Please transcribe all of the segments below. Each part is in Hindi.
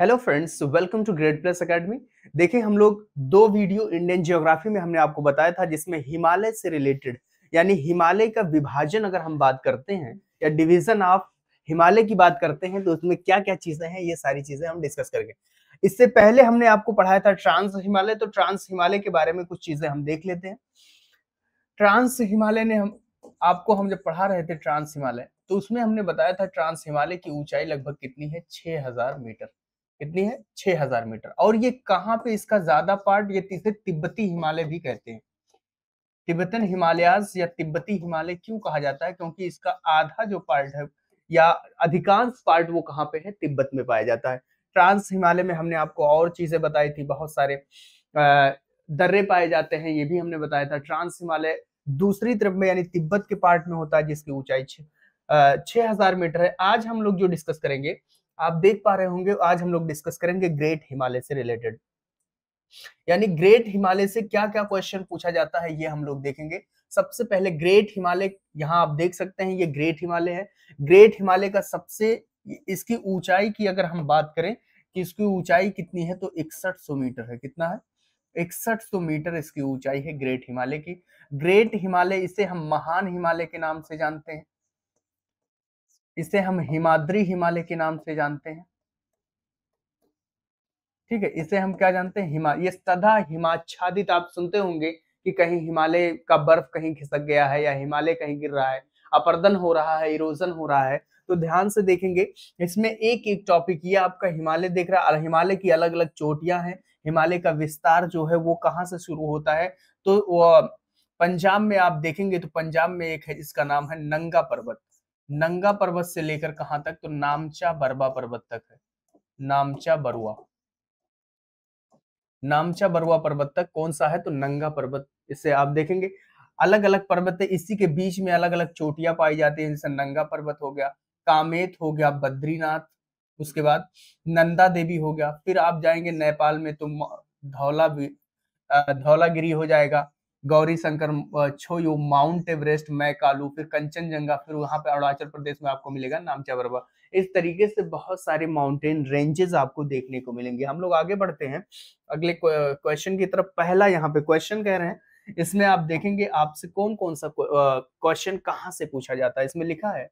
Hello friends welcome to grade plus academy देखिए हम लोग दो वीडियो इंडियन जियोग्राफी में हमने आपको बताया था जिसमें हिमालय से रिलेटेड यानी हिमालय का विभाजन अगर हम बात करते हैं या डिवीजन ऑफ हिमालय की बात करते हैं तो उसमें क्या क्या चीजें हैं ये सारी चीजें हम डिस्कस करेंगे इससे पहले हमने आपको पढ़ाया था ट्रांस हिमालय तो ट्रांस हिमालय के बारे में कुछ चीजें हम देख लेते हैं ट्रांस हिमालय ने हम आपको हम जब पढ़ा रहे थे ट्रांस हिमालय तो उसमें हमने बताया था ट्रांस हिमालय की ऊंचाई लगभग कितनी है छह मीटर कितनी है 6000 मीटर और ये कहाँ पे इसका ज्यादा पार्ट ये इसे तिब्बती हिमालय भी कहते हैं तिब्बतन हिमालयाज या तिब्बती हिमालय क्यों कहा जाता है क्योंकि इसका आधा जो पार्ट है या अधिकांश पार्ट वो कहाँ पे है तिब्बत में पाया जाता है ट्रांस हिमालय में हमने आपको और चीजें बताई थी बहुत सारे दर्रे पाए जाते हैं ये भी हमने बताया था ट्रांस हिमालय दूसरी तरफ में यानी तिब्बत के पार्ट में होता है जिसकी ऊंचाई छह हजार मीटर है आज हम लोग जो डिस्कस करेंगे आप देख पा रहे होंगे आज हम लोग डिस्कस करेंगे ग्रेट हिमालय से रिलेटेड यानी ग्रेट हिमालय से क्या क्या क्वेश्चन पूछा जाता है ये हम लोग देखेंगे सबसे पहले ग्रेट हिमालय यहाँ आप देख सकते हैं ये ग्रेट हिमालय है ग्रेट हिमालय का सबसे इसकी ऊंचाई की अगर हम बात करें कि इसकी ऊंचाई कितनी है तो इकसठ सौ मीटर है कितना है इकसठ सौ मीटर इसकी ऊंचाई है ग्रेट हिमालय की ग्रेट हिमालय इसे हम महान हिमालय के नाम से जानते हैं इसे हम हिमाद्री हिमालय के नाम से जानते हैं ठीक है इसे हम क्या जानते हैं हिमा ये सदा हिमाच्छादित आप सुनते होंगे कि कहीं हिमालय का बर्फ कहीं खिसक गया है या हिमालय कहीं गिर रहा है अपर्दन हो रहा है इरोजन हो रहा है तो ध्यान से देखेंगे इसमें एक एक टॉपिक ये आपका हिमालय देख रहा है हिमालय की अलग अलग चोटियां हैं हिमालय का विस्तार जो है वो कहाँ से शुरू होता है तो पंजाब में आप देखेंगे तो पंजाब में एक है इसका नाम है नंगा पर्वत नंगा पर्वत से लेकर कहां तक तो नामचा बरबा पर्वत तक है नामचा बरुआ नामचा बरुआ पर्वत तक कौन सा है तो नंगा पर्वत इससे आप देखेंगे अलग अलग पर्वत है इसी के बीच में अलग अलग चोटियां पाई जाती है जैसे नंगा पर्वत हो गया कामेत हो गया बद्रीनाथ उसके बाद नंदा देवी हो गया फिर आप जाएंगे नेपाल में तो धौला धौलागिरी हो जाएगा गौरी शंकर छोयू माउंट एवरेस्ट मैकालू फिर कंचनजंगा फिर वहां पे अरुणाचल प्रदेश में आपको मिलेगा नामचा बरबा इस तरीके से बहुत सारे माउंटेन रेंजेस आपको देखने को मिलेंगे हम लोग आगे बढ़ते हैं अगले क्वेश्चन की तरफ पहला यहाँ पे क्वेश्चन कह रहे हैं इसमें आप देखेंगे आपसे कौन कौन सा क्वेश्चन कहाँ से पूछा जाता है इसमें लिखा है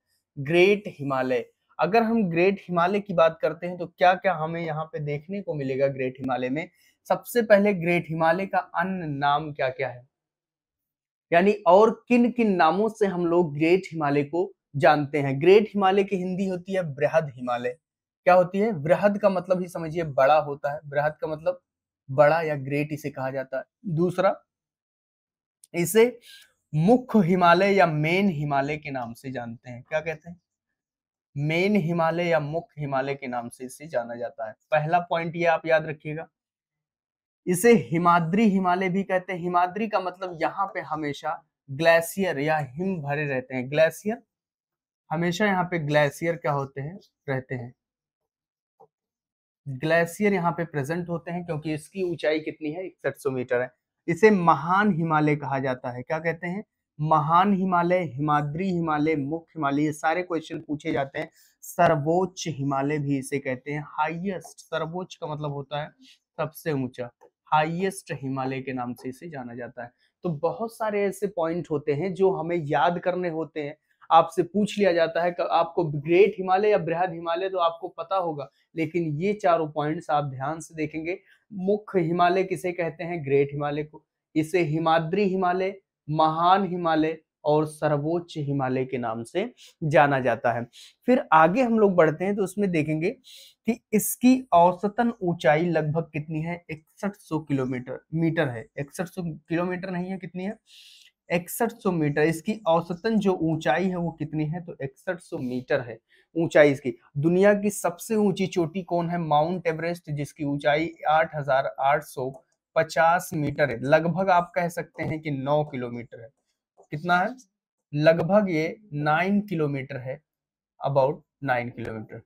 ग्रेट हिमालय अगर हम ग्रेट हिमालय की बात करते हैं तो क्या क्या हमें यहाँ पे देखने को मिलेगा ग्रेट हिमालय में सबसे पहले ग्रेट हिमालय का अन्य नाम क्या क्या है यानी और किन किन नामों से हम लोग ग्रेट हिमालय को जानते हैं ग्रेट हिमालय की हिंदी होती है बृहद हिमालय क्या होती है बृहद का मतलब ही समझिए बड़ा होता है बृहद का मतलब बड़ा या ग्रेट इसे कहा जाता है दूसरा इसे मुख्य हिमालय या मेन हिमालय के नाम से जानते हैं क्या कहते हैं मेन हिमालय या मुख्य हिमालय के नाम से इसे जाना जाता है पहला पॉइंट ये आप याद रखिएगा इसे हिमाद्री हिमालय भी कहते हैं हिमाद्री का मतलब यहाँ पे हमेशा ग्लेशियर या हिम भरे रहते हैं ग्लेशियर हमेशा यहाँ पे ग्लेशियर क्या होते हैं रहते हैं ग्लेशियर यहाँ पे प्रेजेंट होते हैं क्योंकि इसकी ऊंचाई कितनी है इकसठ मीटर है इसे महान हिमालय कहा जाता है क्या कहते हैं महान हिमालय हिमाद्री हिमालय मुख्य हिमालय ये सारे क्वेश्चन पूछे जाते हैं सर्वोच्च हिमालय भी इसे कहते हैं हाईएस्ट सर्वोच्च का मतलब होता है सबसे ऊंचा हाईएस्ट हिमालय के नाम से इसे जाना जाता है तो बहुत सारे ऐसे पॉइंट होते हैं जो हमें याद करने होते हैं आपसे पूछ लिया जाता है आपको ग्रेट हिमालय या बृहद हिमालय तो आपको पता होगा लेकिन ये चारों पॉइंट्स आप ध्यान से देखेंगे मुख्य हिमालय किसे कहते हैं ग्रेट हिमालय को इसे हिमाद्री हिमालय महान हिमालय और सर्वोच्च हिमालय के नाम से जाना जाता है फिर आगे हम लोग बढ़ते हैं तो उसमें देखेंगे कि इसकी औसतन ऊंचाई लगभग कितनी है इकसठ किलोमीटर मीटर है इकसठ किलोमीटर नहीं है कितनी है इकसठ सौ मीटर इसकी औसतन जो ऊंचाई है वो कितनी है तो इकसठ सौ मीटर है ऊंचाई इसकी दुनिया की सबसे ऊंची चोटी कौन है माउंट एवरेस्ट जिसकी ऊंचाई आठ हजार आठ सौ पचास मीटर है लगभग आप कह सकते हैं कि नौ किलोमीटर है कितना है लगभग ये नाइन किलोमीटर है अबाउट नाइन किलोमीटर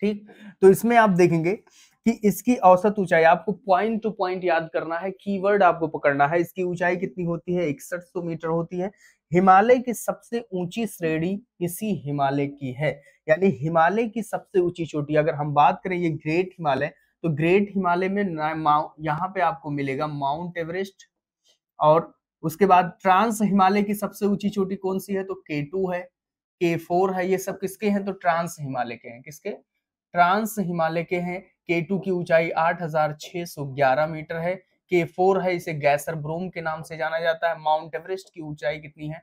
ठीक तो इसमें आप देखेंगे कि इसकी औसत ऊंचाई आपको पॉइंट टू पॉइंट याद करना है कीवर्ड आपको पकड़ना है इसकी ऊंचाई कितनी होती है इकसठ सौ मीटर होती है हिमालय की सबसे ऊंची श्रेणी इसी हिमालय की है यानी हिमालय की सबसे ऊंची चोटी अगर हम बात करें ये ग्रेट हिमालय तो ग्रेट हिमालय में यहाँ पे आपको मिलेगा माउंट एवरेस्ट और उसके बाद ट्रांस हिमालय की सबसे ऊंची चोटी कौन सी है तो के टू है के फोर है ये सब किसके हैं तो ट्रांस हिमालय के हैं किसके ट्रांस हिमालय के हैं के टू की ऊंचाई 8,611 मीटर है के फोर है इसे गैसर ब्रोम के नाम से जाना जाता है माउंट एवरेस्ट की ऊंचाई कितनी है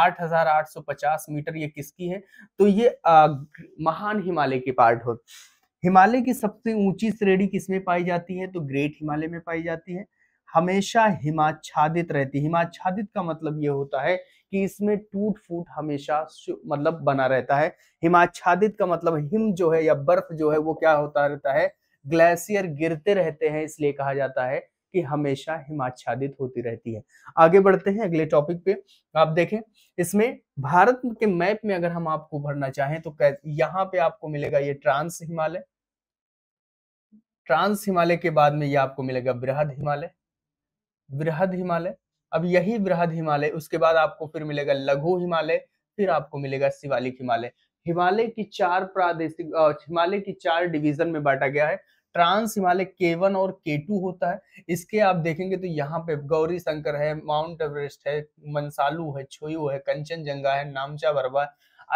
8,850 मीटर ये किसकी है तो ये आ, महान हिमालय की पार्ट हो हिमालय की सबसे ऊंची श्रेणी किसमें पाई जाती है तो ग्रेट हिमालय में पाई जाती है हमेशा हिमाच्छादित रहती है हिमाच्छादित का मतलब ये होता है कि इसमें टूट फूट हमेशा मतलब बना रहता है हिमाच्छादित का मतलब हिम जो है या बर्फ जो है वो क्या होता रहता है ग्लेशियर गिरते रहते हैं इसलिए कहा जाता है कि हमेशा हिमाच्छादित होती रहती है आगे बढ़ते हैं अगले टॉपिक पे आप देखें इसमें भारत के मैप में अगर हम आपको भरना चाहें तो यहाँ पे आपको मिलेगा ये ट्रांस हिमालय ट्रांस हिमालय के बाद में ये आपको मिलेगा बृहद हिमालय वृहद हिमालय अब यही वृहद हिमालय उसके बाद आपको फिर मिलेगा लघु हिमालय फिर आपको मिलेगा शिवालिक हिमालय हिमालय की चार प्रादेशिक हिमालय की चार डिवीजन में बांटा गया है ट्रांस हिमालय के वन और के टू होता है इसके आप देखेंगे तो यहाँ पे गौरी शंकर है माउंट एवरेस्ट है मनसालू है छोयू है कंचनजंगा है नामचा बरवा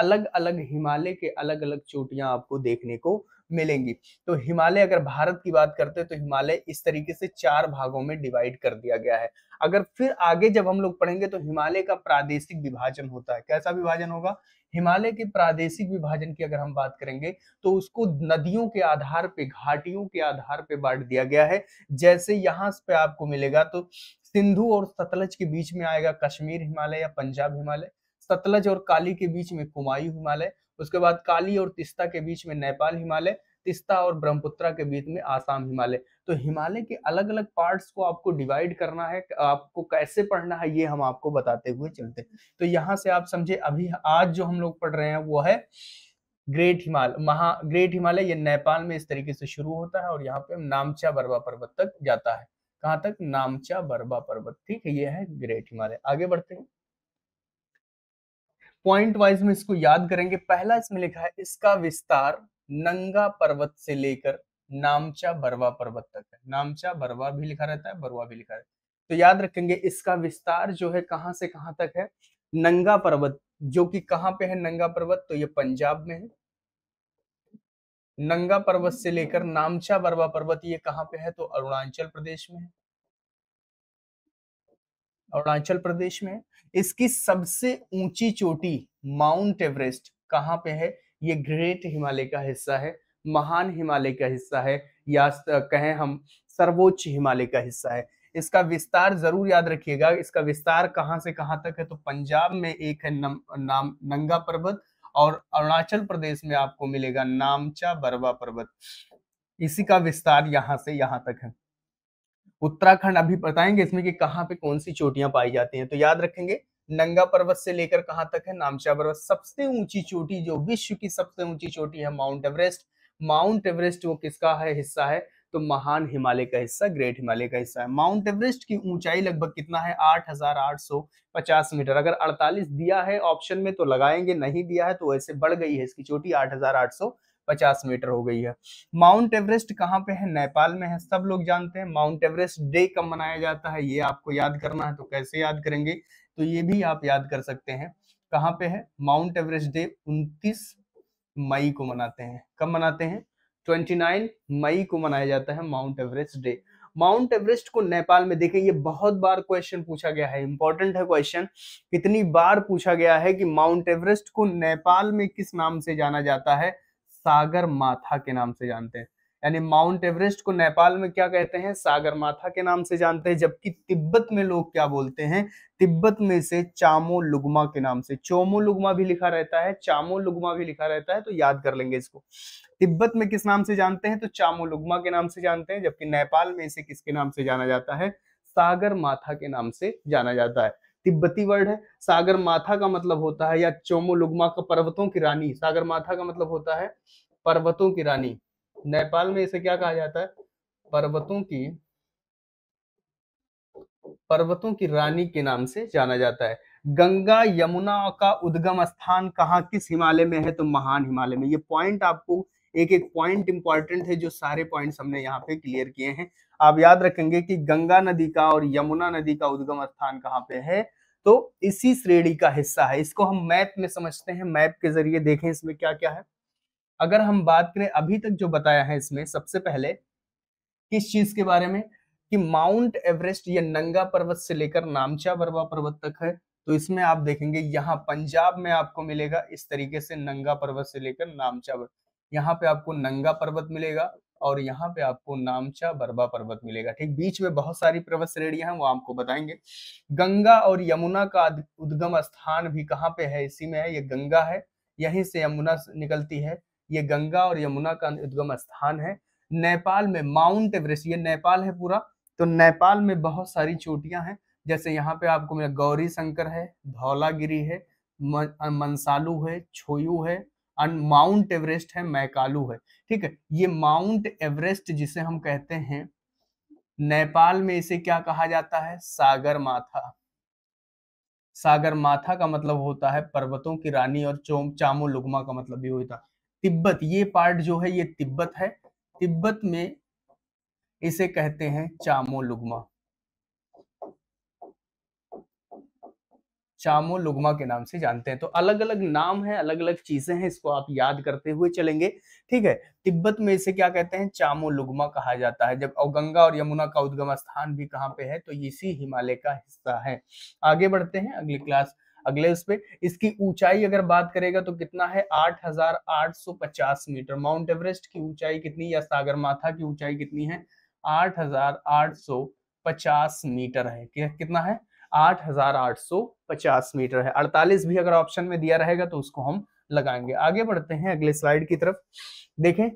अलग अलग हिमालय के अलग अलग चोटियां आपको देखने को मिलेंगी तो हिमालय अगर भारत की बात करते हैं तो हिमालय इस तरीके से चार भागों में डिवाइड कर दिया गया है अगर फिर आगे जब हम लोग पढ़ेंगे तो हिमालय का प्रादेशिक विभाजन होता है कैसा विभाजन होगा हिमालय के प्रादेशिक विभाजन की अगर हम बात करेंगे तो उसको नदियों के आधार पे घाटियों के आधार पे बांट दिया गया है जैसे यहाँ पे आपको मिलेगा तो सिंधु और सतलज के बीच में आएगा कश्मीर हिमालय या पंजाब हिमालय सतलज और काली के बीच में कुमायूं हिमालय उसके बाद काली और तिस्ता के बीच में नेपाल हिमालय तिस्ता और ब्रह्मपुत्रा के बीच में आसाम हिमालय तो हिमालय के अलग अलग पार्ट्स को आपको डिवाइड करना है आपको कैसे पढ़ना है ये हम आपको बताते हुए चलते तो यहाँ से आप समझे अभी आज जो हम लोग पढ़ रहे हैं वो है ग्रेट हिमालय महा ग्रेट हिमालय ये नेपाल में इस तरीके से शुरू होता है और यहाँ पे नामचा बर्बा पर्वत तक जाता है कहाँ तक नामचा बर्बा पर्वत ठीक है ये है ग्रेट हिमालय आगे बढ़ते हैं पॉइंट वाइज में इसको याद करेंगे पहला इसमें लिखा है इसका विस्तार नंगा पर्वत से लेकर नामचा बरवा पर्वत तक है नामचा बरवा भी लिखा रहता है बरवा भी लिखा रहता है तो याद रखेंगे इसका विस्तार जो है कहाँ से कहाँ तक है नंगा पर्वत जो कि कहाँ पे है नंगा पर्वत तो ये पंजाब में है नंगा पर्वत से लेकर नामचा बरवा पर्वत ये कहाँ पे है तो अरुणाचल प्रदेश में है अरुणाचल प्रदेश में है इसकी सबसे ऊंची चोटी माउंट एवरेस्ट कहाँ पे है ये ग्रेट हिमालय का हिस्सा है महान हिमालय का हिस्सा है या कहें हम सर्वोच्च हिमालय का हिस्सा है इसका विस्तार जरूर याद रखिएगा इसका विस्तार कहाँ से कहाँ तक है तो पंजाब में एक है नम, नाम नंगा पर्वत और अरुणाचल प्रदेश में आपको मिलेगा नामचा बरवा पर्वत इसी का विस्तार यहाँ से यहाँ तक है उत्तराखंड अभी बताएंगे इसमें कि कहाँ पे कौन सी चोटियां पाई जाती हैं तो याद रखेंगे नंगा पर्वत से लेकर कहाँ तक है नामचा पर्वत सबसे ऊंची चोटी जो विश्व की सबसे ऊंची चोटी है माउंट एवरेस्ट माउंट एवरेस्ट वो किसका है हिस्सा है तो महान हिमालय का हिस्सा ग्रेट हिमालय का हिस्सा है माउंट एवरेस्ट की ऊंचाई लगभग कितना है 8,850 मीटर अगर 48 दिया है ऑप्शन में तो लगाएंगे नहीं दिया है तो ऐसे बढ़ गई है इसकी चोटी सौ पचास मीटर हो गई है माउंट एवरेस्ट कहाँ पे है नेपाल में है सब लोग जानते हैं माउंट एवरेस्ट डे कब मनाया जाता है ये आपको याद करना है तो कैसे याद करेंगे तो ये भी आप याद कर सकते हैं कहाँ पे है माउंट एवरेस्ट डे उनतीस मई को मनाते हैं कब मनाते हैं 29 मई को मनाया जाता है mount Everest day mount Everest को नेपाल में देखें ये बहुत बार क्वेश्चन पूछा गया है इंपॉर्टेंट है क्वेश्चन कितनी बार पूछा गया है कि माउंट एवरेस्ट को नेपाल में किस नाम से जाना जाता है सागर माथा के नाम से जानते हैं यानी माउंट एवरेस्ट को नेपाल में क्या कहते हैं सागर माथा के नाम से जानते हैं जबकि तिब्बत में लोग क्या बोलते हैं तिब्बत में से चामो लुगमा के नाम से चोमो लुगमा भी लिखा रहता है चामो लुगमा भी लिखा रहता है तो याद कर लेंगे इसको तिब्बत में किस नाम से जानते हैं तो चामो लुगमा के नाम से जानते हैं जबकि नेपाल में इसे किसके नाम से जाना जाता है सागर माथा के नाम से जाना जाता है तिब्बती वर्ड है सागर माथा का मतलब होता है या लुगमा का पर्वतों की रानी सागर माथा का मतलब होता है पर्वतों की रानी नेपाल में इसे क्या कहा जाता है पर्वतों की पर्वतों की रानी के नाम से जाना जाता है गंगा यमुना का उद्गम स्थान कहाँ किस हिमालय में है तो महान हिमालय में ये पॉइंट आपको एक एक पॉइंट इंपॉर्टेंट है जो सारे पॉइंट्स हमने यहाँ पे क्लियर किए हैं आप याद रखेंगे कि गंगा नदी का और यमुना नदी का उद्गम स्थान कहाँ पे है तो इसी श्रेणी का हिस्सा है इसको हम मैप में समझते हैं मैप के जरिए देखें इसमें क्या क्या है अगर हम बात करें अभी तक जो बताया है इसमें सबसे पहले किस चीज के बारे में कि माउंट एवरेस्ट या नंगा पर्वत से लेकर नामचा बरवा पर्वत तक है तो इसमें आप देखेंगे यहाँ पंजाब में आपको मिलेगा इस तरीके से नंगा पर्वत से लेकर नामचा यहाँ पे आपको नंगा पर्वत मिलेगा और यहाँ पे आपको नामचा बरबा पर्वत मिलेगा ठीक बीच में बहुत सारी पर्वत श्रेणियां हैं वो आपको बताएंगे गंगा और यमुना का उद्गम स्थान भी कहाँ पे है इसी में है ये गंगा है यहीं से यमुना निकलती है ये गंगा और यमुना का उद्गम स्थान है नेपाल में माउंट एवरेस्ट ये नेपाल है पूरा तो नेपाल में बहुत सारी चोटियां हैं जैसे यहाँ पे आपको मिला गौरी शंकर है धौलागिरी है मनसालू है छोयू है माउंट एवरेस्ट है मैकालू है ठीक है ये माउंट एवरेस्ट जिसे हम कहते हैं नेपाल में इसे क्या कहा जाता है सागर माथा सागर माथा का मतलब होता है पर्वतों की रानी और चोम चामो लुगमा का मतलब भी होता तिब्बत ये पार्ट जो है ये तिब्बत है तिब्बत में इसे कहते हैं चामो लुगमा चामो लुगमा के नाम से जानते हैं तो अलग अलग नाम है अलग अलग चीजें हैं इसको आप याद करते हुए चलेंगे ठीक है तिब्बत में इसे क्या कहते हैं चामो लुगमा कहा जाता है जब गंगा और यमुना का उद्गम स्थान भी कहाँ पे है तो इसी हिमालय का हिस्सा है आगे बढ़ते हैं अगली क्लास अगले उस पर इसकी ऊंचाई अगर बात करेगा तो कितना है 8,850 मीटर माउंट एवरेस्ट की ऊंचाई कितनी या सागर माथा की ऊंचाई कितनी है 8,850 मीटर है कितना है 8,850 मीटर है 48 भी अगर ऑप्शन में दिया रहेगा तो उसको हम लगाएंगे आगे बढ़ते हैं अगले स्लाइड की तरफ देखें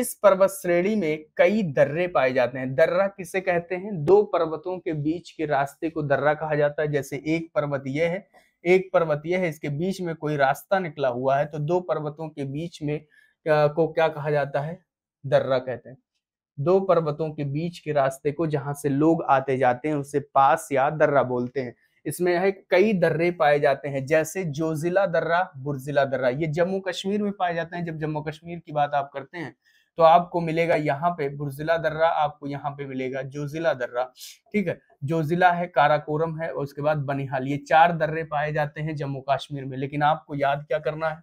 इस पर्वत श्रेणी में कई दर्रे पाए जाते हैं दर्रा किसे कहते हैं दो पर्वतों के बीच के रास्ते को दर्रा कहा जाता है जैसे एक पर्वत यह है एक पर्वत यह है इसके बीच में कोई रास्ता निकला हुआ है तो दो पर्वतों के बीच में को क्या कहा जाता है दर्रा कहते हैं दो पर्वतों के बीच के रास्ते को जहां से लोग आते जाते हैं उसे पास या दर्रा बोलते हैं इसमें है कई दर्रे पाए जाते हैं जैसे जोजिला दर्रा बुरजिला दर्रा ये जम्मू कश्मीर में पाए जाते हैं जब जम्मू कश्मीर की बात आप करते हैं तो आपको मिलेगा यहाँ पे बुरजिला दर्रा आपको यहाँ पे मिलेगा जोजिला दर्रा ठीक है जोजिला है काराकोरम है और उसके बाद बनिहाल ये चार दर्रे पाए जाते हैं जम्मू कश्मीर में लेकिन आपको याद क्या करना है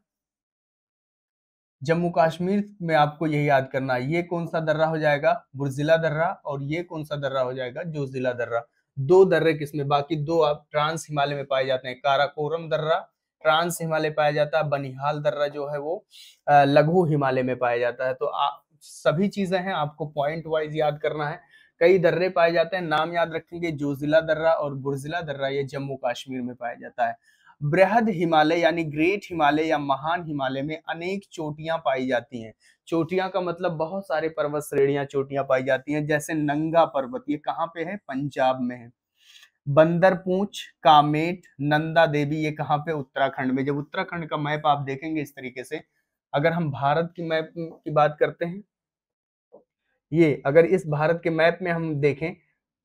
जम्मू कश्मीर में आपको यही याद करना है ये कौन सा दर्रा हो जाएगा बुरजिला दर्रा और ये कौन सा दर्रा हो जाएगा जोजिला दर्रा दो दर्रे किसमें बाकी दो आप ट्रांस हिमालय में पाए जाते हैं काराकोरम दर्रा ट्रांस हिमालय पाया जाता है बनिहाल दर्रा जो है वो लघु हिमालय में पाया जाता है तो आ, सभी चीजें हैं आपको पॉइंट वाइज याद करना है कई दर्रे पाए जाते हैं नाम याद रखेंगे जोजिला दर्रा और बुरजिला दर्रा ये जम्मू कश्मीर में पाया जाता है बृहद हिमालय यानी ग्रेट हिमालय या महान हिमालय में अनेक चोटियां पाई जाती हैं चोटियां का मतलब बहुत सारे पर्वत श्रेणियां चोटियां पाई जाती हैं जैसे नंगा पर्वत ये कहाँ पे है पंजाब में है बंदरपूंछ कामेट नंदा देवी ये कहाँ पे उत्तराखंड में जब उत्तराखंड का मैप आप देखेंगे इस तरीके से अगर हम भारत की मैप की बात करते हैं ये अगर इस भारत के मैप में हम देखें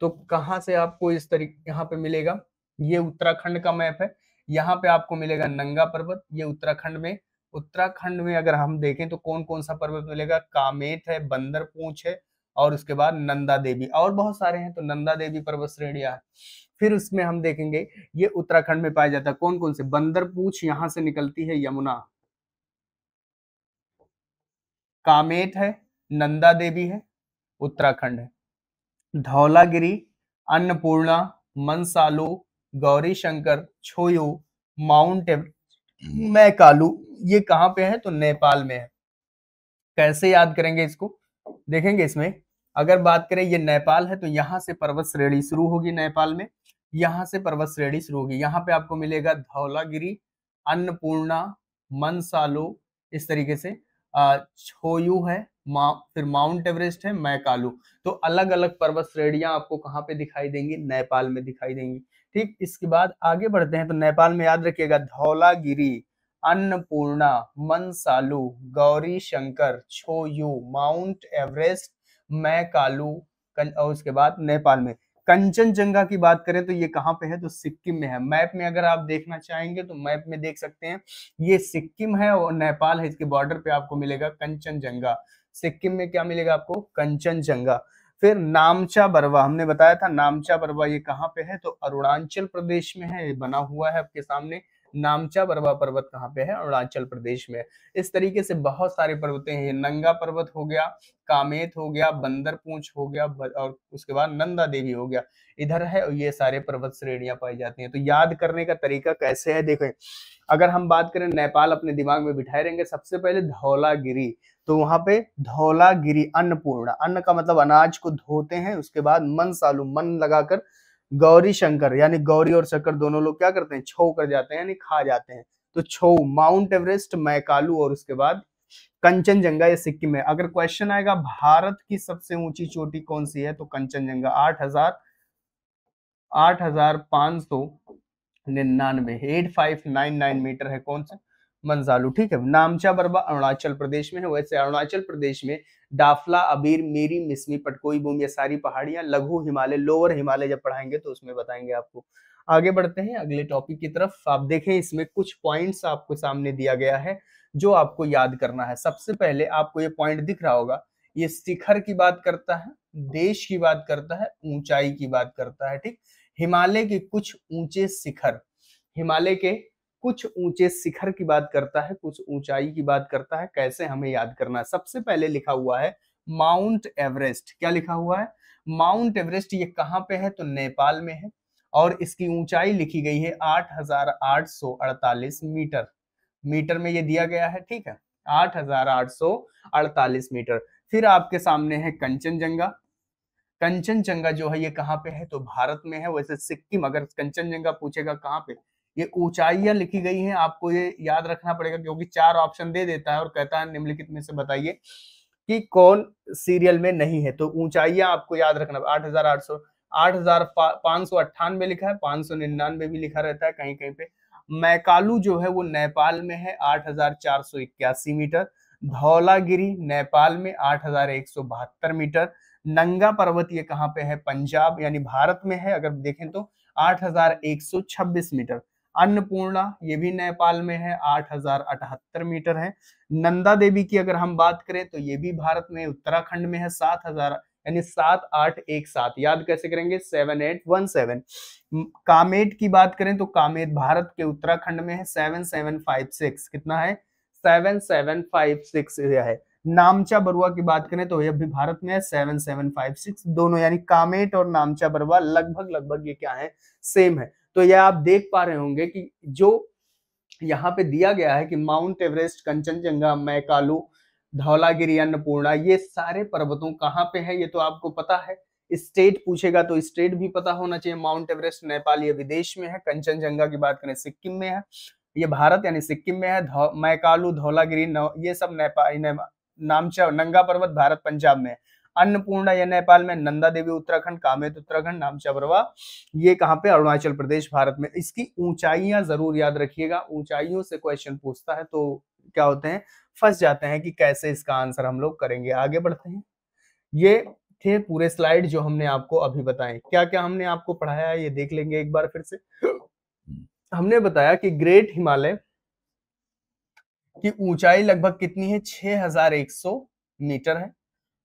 तो कहाँ से आपको इस तरीके यहाँ पे मिलेगा ये उत्तराखंड का मैप है यहाँ पे आपको मिलेगा नंगा पर्वत ये उत्तराखंड में उत्तराखंड में अगर हम देखें तो कौन कौन सा पर्वत मिलेगा कामेत है बंदर पूछ है और उसके बाद नंदा देवी और बहुत सारे हैं तो नंदा देवी पर्वत श्रेणिया है फिर उसमें हम देखेंगे ये उत्तराखंड में पाया जाता है कौन कौन से बंदर पूछ यहां से निकलती है यमुना कामेत है नंदा देवी है उत्तराखंड है Dhaulagiri Annapurna Manaslu Gauri Shankar Cho Oyu mount Everest hmm. Makalu ये कहाँ पे है तो नेपाल में है कैसे याद करेंगे इसको देखेंगे इसमें अगर बात करें ये नेपाल है तो यहाँ से पर्वत श्रेणी शुरू होगी नेपाल में यहाँ से पर्वत श्रेणी शुरू होगी यहाँ पे आपको मिलेगा धौलागिरी अन्नपूर्णा मनसालो इस तरीके से छोयू है मा, फिर माउंट एवरेस्ट है मैकालू तो अलग अलग पर्वत श्रेणियां आपको कहाँ पे दिखाई देंगी नेपाल में दिखाई देंगी ठीक इसके बाद आगे बढ़ते हैं तो नेपाल में याद रखिएगा धौलागिरी अन्नपूर्णा मनसालू गौरी शंकर छोयू माउंट एवरेस्ट मैकालू और उसके बाद नेपाल में कंचनजंगा की बात करें तो ये कहाँ पे है तो सिक्किम में है मैप में अगर आप देखना चाहेंगे तो मैप में देख सकते हैं ये सिक्किम है और नेपाल है इसके बॉर्डर पे आपको मिलेगा कंचनजंगा सिक्किम में क्या मिलेगा आपको कंचनजंगा फिर नामचा बरवा हमने बताया था नामचा बरवा ये कहाँ पे है तो अरुणाचल प्रदेश में है ये बना हुआ है आपके सामने नामचा बरवा पर्वत कहाँ पे है अरुणाचल प्रदेश में इस तरीके से बहुत सारे पर्वतें हैं नंगा पर्वत हो गया कामेत हो गया बंदर पूछ हो गया और उसके बाद नंदा देवी हो गया इधर है और ये सारे पर्वत श्रेणियां पाई जाती हैं तो याद करने का तरीका कैसे है देखें अगर हम बात करें नेपाल अपने दिमाग में बिठाए रहेंगे सबसे पहले धौलागिरी तो वहां पे धौलागिरी अन्नपूर्णा अन्न का मतलब अनाज को धोते हैं उसके बाद मन सालू मन लगाकर गौरी शंकर यानी गौरी और शंकर दोनों लोग क्या करते हैं छो कर जाते हैं यानी खा जाते हैं तो छो माउंट एवरेस्ट मैकालू और उसके बाद कंचनजंगा या सिक्किम है अगर क्वेश्चन आएगा भारत की सबसे ऊंची चोटी कौन सी है तो कंचनजंगा आठ हजार आठ हजार पांच सौ निन्यानवे eight five nine nine metre है कौन सा मंजालू ठीक है नामचा बरबा अरुणाचल प्रदेश में है वैसे अरुणाचल प्रदेश में डाफला अबीर मेरी मिसमी पटकोई भूमि सारी पहाड़ियां लघु हिमालय लोअर हिमालय जब पढ़ाएंगे तो उसमें बताएंगे आपको आगे बढ़ते हैं अगले टॉपिक की तरफ आप देखें इसमें कुछ पॉइंट्स आपको सामने दिया गया है जो आपको याद करना है सबसे पहले आपको ये पॉइंट दिख रहा होगा ये शिखर की बात करता है देश की बात करता है ऊंचाई की बात करता है ठीक हिमालय के कुछ ऊंचे शिखर हिमालय के कुछ ऊंचे शिखर की बात करता है कुछ ऊंचाई की बात करता है कैसे हमें याद करना है सबसे पहले लिखा हुआ है माउंट एवरेस्ट क्या लिखा हुआ है माउंट एवरेस्ट ये कहाँ पे है तो नेपाल में है और इसकी ऊंचाई लिखी गई है 8,848 मीटर मीटर में ये दिया गया है ठीक है 8,848 मीटर फिर आपके सामने है कंचनजंगा कंचनजंगा जो है ये कहाँ पे है तो भारत में है वैसे सिक्किम अगर कंचनजंगा पूछेगा कहाँ पे ये ऊंचाइयां लिखी गई हैं आपको ये याद रखना पड़ेगा क्योंकि चार ऑप्शन दे देता है और कहता है निम्नलिखित में से बताइए कि कौन सीरियल में नहीं है तो ऊंचाइयां आपको याद रखना आठ हजार आठ सौ आठ हजार पांच सौ अट्ठानवे लिखा है पांच सौ निन्यानवे भी लिखा रहता है कहीं कहीं पे मैकालू जो है वो नेपाल में है आठ हजार चार सौ इक्यासी मीटर धौलागिरी नेपाल में आठ हजार एक सौ बहत्तर मीटर नंगा पर्वत ये कहाँ पे है पंजाब यानी भारत में है अगर देखें तो आठ हजार एक सौ छब्बीस मीटर अन्नपूर्णा ये भी नेपाल में है आठ हजार अठहत्तर मीटर है नंदा देवी की अगर हम बात करें तो ये भी भारत में उत्तराखंड में है सात हजार यानी सात आठ एक सात याद कैसे करेंगे seven eight one seven Kamet की बात करें तो कामेट भारत के उत्तराखंड में है सेवन सेवन फाइव सिक्स कितना है सेवन सेवन फाइव सिक्स है नामचा बरुआ की बात करें तो यह भी भारत में है सेवन सेवन फाइव सिक्स दोनों यानी कामेट और नामचा बरुआ लगभग लगभग ये क्या है सेम है तो यह आप देख पा रहे होंगे कि जो यहाँ पे दिया गया है कि माउंट एवरेस्ट कंचनजंगा मैकालू धौलागिरी अन्नपूर्णा ये सारे पर्वतों कहाँ पे है ये तो आपको पता है स्टेट पूछेगा तो स्टेट भी पता होना चाहिए माउंट एवरेस्ट नेपाल ये विदेश में है कंचनजंगा की बात करें सिक्किम में है ये भारत यानी सिक्किम में है मैकालू धौलागिरी ये सब नेपाल नामचा नंगा पर्वत भारत पंजाब में है अन्नपूर्णा या नेपाल में नंदा देवी उत्तराखंड कामेत उत्तराखंड नामचाबरवा ये कहाँ पे अरुणाचल प्रदेश भारत में इसकी ऊंचाइयां जरूर याद रखिएगा ऊंचाइयों से क्वेश्चन पूछता है तो क्या होते हैं फंस जाते हैं कि कैसे इसका आंसर हम लोग करेंगे आगे बढ़ते हैं ये थे पूरे स्लाइड जो हमने आपको अभी बताए क्या क्या हमने आपको पढ़ाया ये देख लेंगे एक बार फिर से हमने बताया कि ग्रेट हिमालय की ऊंचाई लगभग कितनी है 6100 मीटर है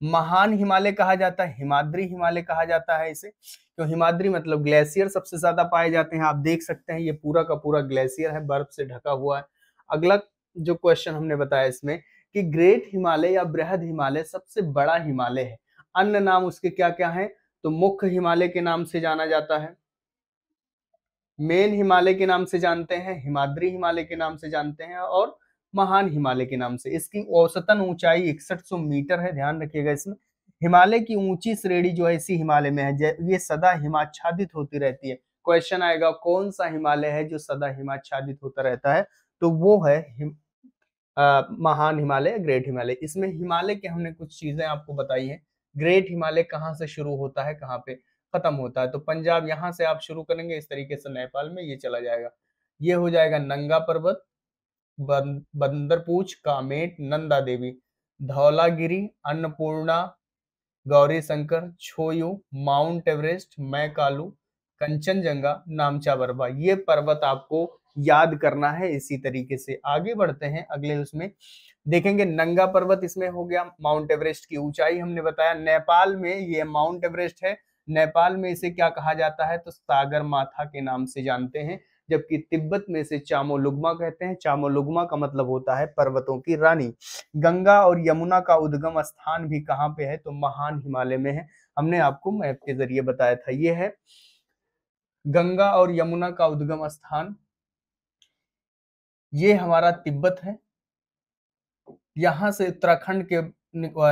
महान हिमालय कहा जाता है हिमाद्री हिमालय कहा जाता है इसे क्यों हिमाद्री मतलब ग्लेशियर सबसे ज्यादा पाए जाते हैं आप देख सकते हैं ये पूरा का पूरा ग्लेशियर है बर्फ से ढका हुआ है अगला जो क्वेश्चन हमने बताया इसमें कि ग्रेट हिमालय या बृहद हिमालय सबसे बड़ा हिमालय है अन्य नाम उसके क्या क्या है तो मुख्य हिमालय के नाम से जाना जाता है मेन हिमालय के नाम से जानते हैं हिमाद्री हिमालय के नाम से जानते हैं और महान हिमालय के नाम से इसकी औसतन ऊंचाई इकसठ मीटर है ध्यान रखिएगा इसमें हिमालय की ऊंची श्रेणी जो है इसी हिमालय में है ये सदा हिमाच्छादित होती रहती है क्वेश्चन आएगा कौन सा हिमालय है जो सदा हिमाच्छादित होता रहता है तो वो है हिम, आ, महान हिमालय ग्रेट हिमालय इसमें हिमालय के हमने कुछ चीजें आपको बताई हैं ग्रेट हिमालय कहाँ से शुरू होता है कहाँ पे खत्म होता है तो पंजाब यहाँ से आप शुरू करेंगे इस तरीके से नेपाल में ये चला जाएगा ये हो जाएगा नंगा पर्वत बंदरपूछ कामेट नंदा देवी धौलागिरी अन्नपूर्णा गौरी शंकर छोयू माउंट एवरेस्ट मैकालू कंचनजंगा नामचा बरबा ये पर्वत आपको याद करना है इसी तरीके से आगे बढ़ते हैं अगले उसमें देखेंगे नंगा पर्वत इसमें हो गया माउंट एवरेस्ट की ऊंचाई हमने बताया नेपाल में ये माउंट एवरेस्ट है नेपाल में इसे क्या कहा जाता है तो सागर माथा के नाम से जानते हैं जबकि तिब्बत में से चामोलुगमा कहते हैं चामोलुगमा का मतलब होता है पर्वतों की रानी गंगा और यमुना का उद्गम स्थान भी कहाँ पे है तो महान हिमालय में है हमने आपको मैप के जरिए बताया था ये है गंगा और यमुना का उद्गम स्थान ये हमारा तिब्बत है यहां से उत्तराखंड के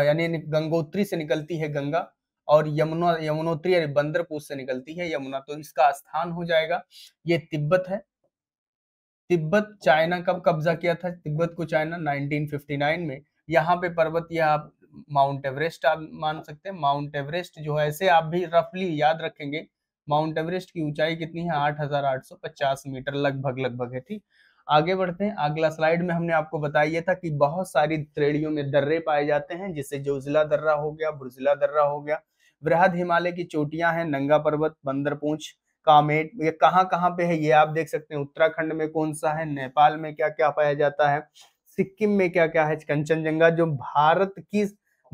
यानी गंगोत्री से निकलती है गंगा और यमुना यमुनोत्री यानी बंदरपुर से निकलती है यमुना तो इसका स्थान हो जाएगा ये तिब्बत है तिब्बत चाइना कब कब्जा किया था तिब्बत को चाइना 1959 में यहाँ पे पर्वत यह आप माउंट एवरेस्ट आप मान सकते हैं माउंट एवरेस्ट जो है ऐसे आप भी रफली याद रखेंगे माउंट एवरेस्ट की ऊंचाई कितनी है 8,850 मीटर लगभग लगभग है ठीक आगे बढ़ते हैं अगला स्लाइड में हमने आपको बताया था कि बहुत सारी श्रेणियों में दर्रे पाए जाते हैं जिससे जोजिला दर्रा हो गया बुरजिला दर्रा हो गया बृहद हिमालय की चोटियां हैं नंगा पर्वत बंदरपूंछ कामेट ये कहाँ कहाँ पे है ये आप देख सकते हैं उत्तराखंड में कौन सा है नेपाल में क्या क्या पाया जाता है सिक्किम में क्या क्या है कंचनजंगा जो भारत की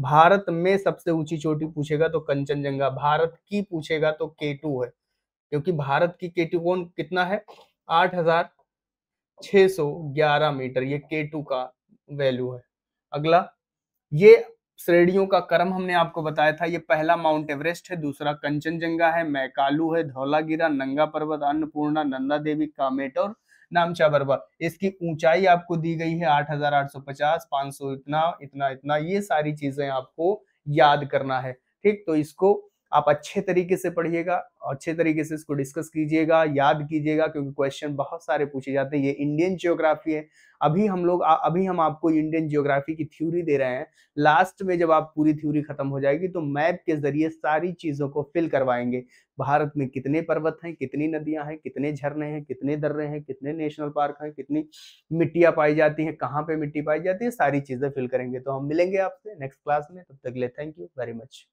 भारत में सबसे ऊंची चोटी पूछेगा तो कंचनजंगा भारत की पूछेगा तो केटू है क्योंकि भारत की के कौन कितना है आठ हजार सौ ग्यारह मीटर ये केटू का वैल्यू है अगला ये श्रेणियों का क्रम हमने आपको बताया था ये पहला माउंट एवरेस्ट है दूसरा कंचनजंगा है मैकालू है धौलागिरा नंगा पर्वत अन्नपूर्णा नंदा देवी कामेट और नामचा पर्वत इसकी ऊंचाई आपको दी गई है 8850 500 इतना इतना इतना ये सारी चीजें आपको याद करना है ठीक तो इसको आप अच्छे तरीके से पढ़िएगा अच्छे तरीके से इसको डिस्कस कीजिएगा याद कीजिएगा क्योंकि क्वेश्चन बहुत सारे पूछे जाते हैं ये इंडियन जियोग्राफी है अभी हम लोग अभी हम आपको इंडियन जियोग्राफी की थ्योरी दे रहे हैं लास्ट में जब आप पूरी थ्योरी खत्म हो जाएगी तो मैप के जरिए सारी चीज़ों को फिल करवाएंगे भारत में कितने पर्वत हैं कितनी नदियां हैं कितने झरने हैं कितने दर्रे हैं कितने नेशनल पार्क हैं कितनी मिट्टियाँ पाई जाती हैं कहाँ पे मिट्टी पाई जाती है सारी चीज़ें फिल करेंगे तो हम मिलेंगे आपसे नेक्स्ट क्लास में तब तक ले थैंक यू वेरी मच